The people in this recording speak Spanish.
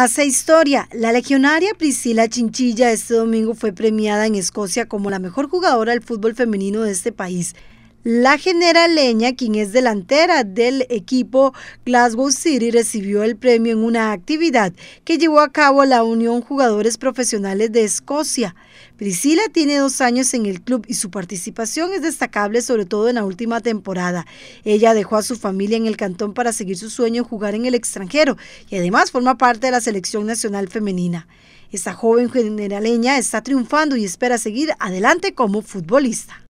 Hace historia. La legionaria Priscila Chinchilla este domingo fue premiada en Escocia como la mejor jugadora del fútbol femenino de este país. La generaleña, quien es delantera del equipo Glasgow City, recibió el premio en una actividad que llevó a cabo la Unión Jugadores Profesionales de Escocia. Priscila tiene dos años en el club y su participación es destacable, sobre todo en la última temporada. Ella dejó a su familia en el cantón para seguir su sueño de jugar en el extranjero y además forma parte de la selección nacional femenina. Esta joven generaleña está triunfando y espera seguir adelante como futbolista.